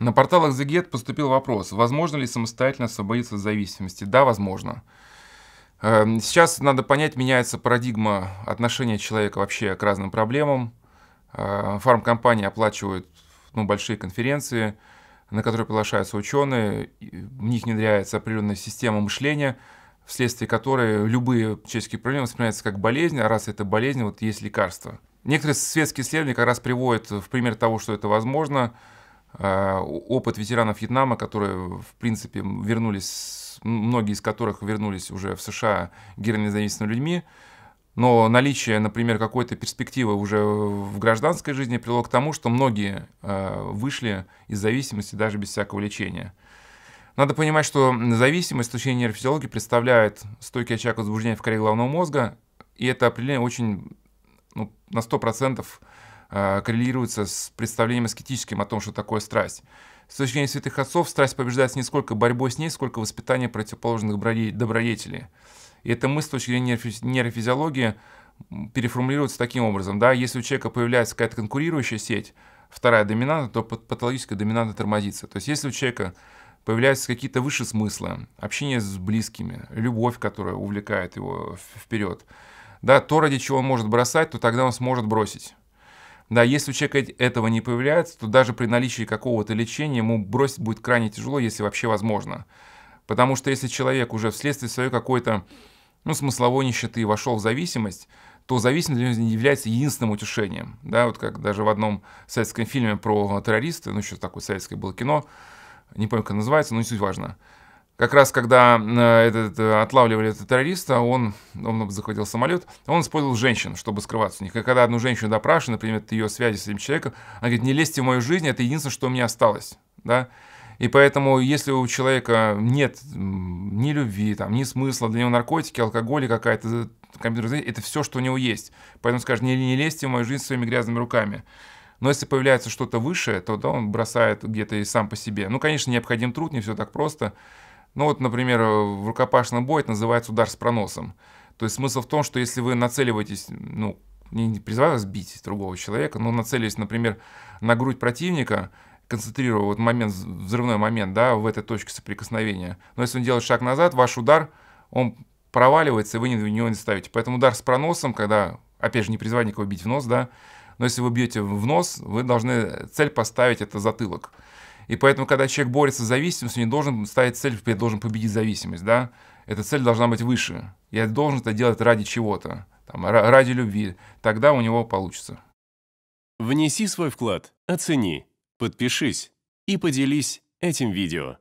На порталах Zeget поступил вопрос, возможно ли самостоятельно освободиться от зависимости. Да, возможно. Эм, сейчас, надо понять, меняется парадигма отношения человека вообще к разным проблемам. Э, фармкомпании оплачивают ну, большие конференции, на которые приглашаются ученые, в них внедряется определенная система мышления, вследствие которой любые человеческие проблемы воспринимаются как болезнь, а раз это болезнь, вот есть лекарство. Некоторые светские исследования как раз приводят в пример того, что это возможно – Э, опыт ветеранов Вьетнама, которые, в принципе, вернулись, многие из которых вернулись уже в США героями независимыми людьми, но наличие, например, какой-то перспективы уже в гражданской жизни привело к тому, что многие э, вышли из зависимости даже без всякого лечения. Надо понимать, что зависимость с точки нейрофизиологии представляет стойкий очаг возбуждения в коре головного мозга, и это определение очень ну, на 100% Э, коррелируется с представлением аскетическим о том, что такое страсть. С точки зрения святых отцов, страсть побеждается не сколько борьбой с ней, сколько воспитанием противоположных добродетелей. И эта мысль с точки зрения нейрофизиологии переформулируется таким образом. Да? Если у человека появляется какая-то конкурирующая сеть, вторая доминанта, то патологическая доминанта тормозится. То есть если у человека появляются какие-то высшие смыслы, общение с близкими, любовь, которая увлекает его вперед, да, то, ради чего он может бросать, то тогда он сможет бросить. Да, если у человека этого не появляется, то даже при наличии какого-то лечения ему бросить будет крайне тяжело, если вообще возможно. Потому что если человек уже вследствие своей какой-то ну, смысловой нищеты вошел в зависимость, то зависимость для него является единственным утешением. Да, вот как даже в одном советском фильме про террориста, ну, еще такое советское было кино, не помню, как называется, но не суть важно – как раз когда э, этот, э, отлавливали этого террориста, он, он захватил самолет, он использовал женщин, чтобы скрываться у них. И когда одну женщину допрашивали, например, ее связи с этим человеком, она говорит, не лезьте в мою жизнь, это единственное, что у меня осталось. Да? И поэтому, если у человека нет ни любви, там, ни смысла, для него наркотики, алкоголь какая-то э, компьютерная это все, что у него есть. Поэтому скажет, не, не лезьте в мою жизнь своими грязными руками. Но если появляется что-то высшее, то да, он бросает где-то и сам по себе. Ну, конечно, необходим труд, не все так просто. Ну вот, например, в рукопашном бое это называется удар с проносом. То есть смысл в том, что если вы нацеливаетесь, ну, не призываю вас бить другого человека, но нацелились, например, на грудь противника, концентрируя вот момент, взрывной момент, да, в этой точке соприкосновения. Но если он делает шаг назад, ваш удар, он проваливается, и вы в него не ставите. Поэтому удар с проносом, когда, опять же, не призвать никого бить в нос, да, но если вы бьете в нос, вы должны цель поставить, это затылок. И поэтому, когда человек борется с зависимостью, он не должен ставить цель, я должен победить зависимость, да? Эта цель должна быть выше. Я должен это делать ради чего-то, ради любви. Тогда у него получится. Внеси свой вклад, оцени, подпишись и поделись этим видео.